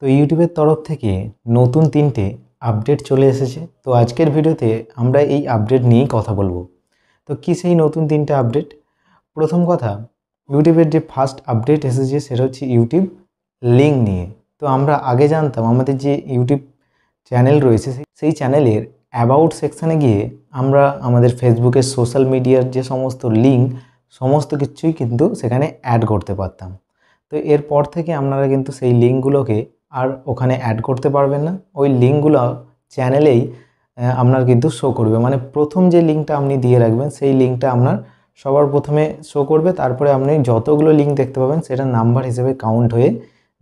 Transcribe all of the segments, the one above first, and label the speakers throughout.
Speaker 1: তো ইউটিউবের তরফ থেকে নতুন তিনটে আপডেট চলে এসেছে তো আজকের ভিডিওতে আমরা এই আপডেট নিয়েই কথা বলবো তো কী সেই নতুন তিনটে আপডেট প্রথম কথা ইউটিউবের যে ফার্স্ট আপডেট এসেছে সেটা হচ্ছে ইউটিউব লিঙ্ক নিয়ে তো আমরা আগে জানতাম আমাদের যে ইউটিউব চ্যানেল রয়েছে সেই চ্যানেলের অ্যাবাউট সেকশানে গিয়ে আমরা আমাদের ফেসবুকের সোশ্যাল মিডিয়ার যে সমস্ত লিঙ্ক সমস্ত কিছুই কিন্তু সেখানে অ্যাড করতে পারতাম তো এরপর থেকে আপনারা কিন্তু সেই লিঙ্কগুলোকে আর ওখানে অ্যাড করতে পারবেন না ওই লিঙ্কগুলো চ্যানেলেই আপনার কিন্তু শো করবে মানে প্রথম যে লিঙ্কটা আপনি দিয়ে রাখবেন সেই লিঙ্কটা আপনার সবার প্রথমে শো করবে তারপরে আপনি যতগুলো লিঙ্ক দেখতে পাবেন সেটা নাম্বার হিসেবে কাউন্ট হয়ে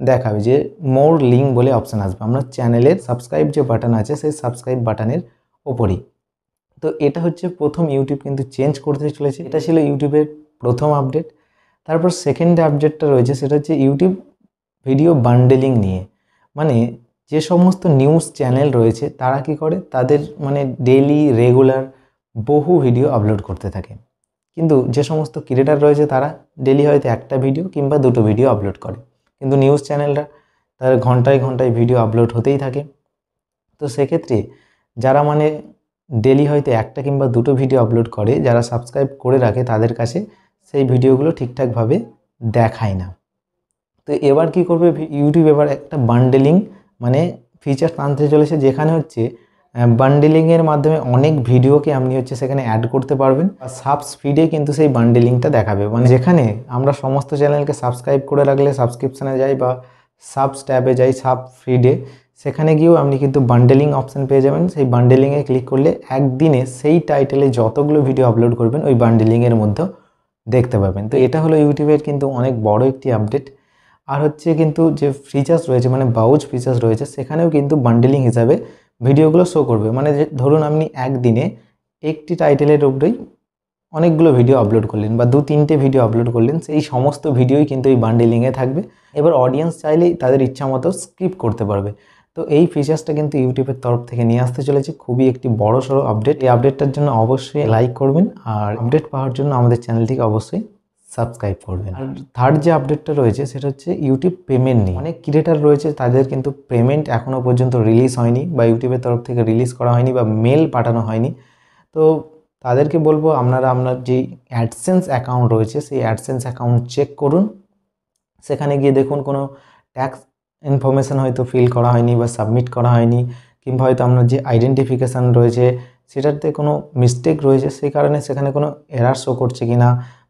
Speaker 1: দেখাবে যে মোর লিঙ্ক বলে অপশান আসবে আপনার চ্যানেলের সাবস্ক্রাইব যে বাটন আছে সেই সাবস্ক্রাইব বাটনের ওপরই তো এটা হচ্ছে প্রথম ইউটিউব কিন্তু চেঞ্জ করতে চলেছে এটা ছিল ইউটিউবের প্রথম আপডেট তারপর সেকেন্ড আপডেটটা রয়েছে সেটা হচ্ছে ইউটিউব ভিডিও বান্ডেলিং নিয়ে মানে যে সমস্ত নিউজ চ্যানেল রয়েছে তারা কি করে তাদের মানে ডেলি রেগুলার বহু ভিডিও আপলোড করতে থাকে কিন্তু যে সমস্ত ক্রিয়েটার রয়েছে তারা ডেলি হয়তো একটা ভিডিও কিংবা দুটো ভিডিও আপলোড করে কিন্তু নিউজ চ্যানেলরা তাদের ঘন্টায় ঘন্টায় ভিডিও আপলোড হতেই থাকে তো সেক্ষেত্রে যারা মানে ডেলি হয়তো একটা কিংবা দুটো ভিডিও আপলোড করে যারা সাবস্ক্রাইব করে রাখে তাদের কাছে সেই ভিডিওগুলো ঠিকঠাকভাবে দেখায় না তো এবার কি করবে ইউটিউব এবার একটা বান্ডেলিং মানে ফিচার আনতে চলেছে যেখানে হচ্ছে বান্ডেলিংয়ের মাধ্যমে অনেক ভিডিওকে আপনি হচ্ছে সেখানে অ্যাড করতে পারবেন আর সাব স্পিডে কিন্তু সেই বান্ডেলিংটা দেখাবে মানে যেখানে আমরা সমস্ত চ্যানেলকে সাবস্ক্রাইব করে রাখলে সাবস্ক্রিপশানে যাই বা সাব স্ট্যাপে যাই সাব ফিডে সেখানে গিয়েও আপনি কিন্তু বান্ডেলিং অপশান পেয়ে যাবেন সেই বান্ডেলিংয়ে ক্লিক করলে একদিনে সেই টাইটেলে যতগুলো ভিডিও আপলোড করবেন ওই বান্ডেলিংয়ের মধ্যে দেখতে পাবেন তো এটা হলো ইউটিউবের কিন্তু অনেক বড় একটি আপডেট আর হচ্ছে কিন্তু যে ফিচার্স রয়েছে মানে বাউজ ফিচার্স রয়েছে সেখানেও কিন্তু বান্ডেলিং হিসাবে ভিডিওগুলো শো করবে মানে ধরুন আপনি একদিনে একটি টাইটেলের উপরেই অনেকগুলো ভিডিও আপলোড করলেন বা দু তিনটে ভিডিও আপলোড করলেন সেই সমস্ত ভিডিওই কিন্তু এই বান্ডেলিংয়ে থাকবে এবার অডিয়েন্স চাইলেই তাদের ইচ্ছা মতো স্ক্রিপ করতে পারবে তো এই ফিচার্সটা কিন্তু ইউটিউবের তরফ থেকে নিয়ে আসতে চলেছে খুবই একটি বড় সড়ো আপডেট এই আপডেটটার জন্য অবশ্যই লাইক করবেন আর আপডেট পাওয়ার জন্য আমাদের চ্যানেলটিকে অবশ্যই সাবস্ক্রাইব করবেন আর থার্ড যে আপডেটটা রয়েছে সেটা হচ্ছে ইউটিউব পেমেন্ট নিয়ে অনেক ক্রিয়েটার রয়েছে তাদের কিন্তু পেমেন্ট এখনও পর্যন্ত রিলিজ হয়নি বা ইউটিউবের তরফ থেকে রিলিজ করা হয়নি বা মেল পাঠানো হয়নি তো তাদেরকে বলবো আপনারা আপনার যে অ্যাডসেন্স অ্যাকাউন্ট রয়েছে সেই অ্যাডসেন্স অ্যাকাউন্ট চেক করুন সেখানে গিয়ে দেখুন কোনো ট্যাক্স ইনফরমেশান হয়তো ফিল করা হয়নি বা সাবমিট করা হয়নি কিংবা হয়তো আপনার যে আইডেন্টিফিকেশান রয়েছে সেটাতে কোনো মিস্টেক রয়েছে সেই কারণে সেখানে কোনো এরার শো করছে কি না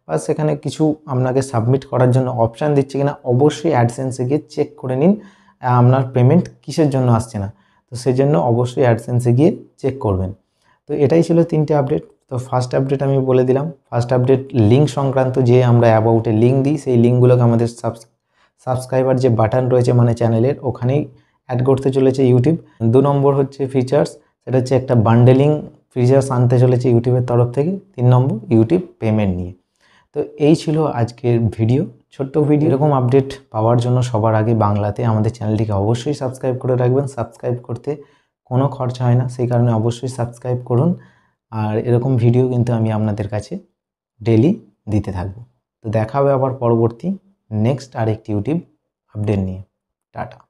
Speaker 1: বা সেখানে কিছু আপনাকে সাবমিট করার জন্য অপশান দিচ্ছে কিনা অবশ্যই অ্যাডসেন্সে গিয়ে চেক করে নিন আপনার পেমেন্ট কিসের জন্য আসছে না তো সেই জন্য অবশ্যই অ্যাডসেন্সে গিয়ে চেক করবেন তো এটাই ছিল তিনটে আপডেট তো ফার্স্ট আপডেট আমি বলে দিলাম ফার্স্ট আপডেট লিঙ্ক সংক্রান্ত যে আমরা অ্যাবাউটে লিঙ্ক দিই সেই লিঙ্কগুলোকে আমাদের সাবস্ক্রাইবার যে বাটন রয়েছে মানে চ্যানেলের ওখানেই অ্যাড করতে চলেছে ইউটিউব দু নম্বর হচ্ছে ফিচার্স সেটা হচ্ছে একটা বান্ডেলিং ফিচার্স আনতে চলেছে ইউটিউবের তরফ থেকে তিন নম্বর ইউটিউব পেমেন্ট নিয়ে তো এই ছিল আজকের ভিডিও ছোট্ট ভিডিও এরকম আপডেট পাওয়ার জন্য সবার আগে বাংলাতে আমাদের চ্যানেলটিকে অবশ্যই সাবস্ক্রাইব করে রাখবেন সাবস্ক্রাইব করতে কোনো খরচা হয় না সেই কারণে অবশ্যই সাবস্ক্রাইব করুন আর এরকম ভিডিও কিন্তু আমি আপনাদের কাছে ডেলি দিতে থাকব তো দেখা হবে আবার পরবর্তী নেক্সট আরেকটি ইউটিউব আপডেট নিয়ে টাটা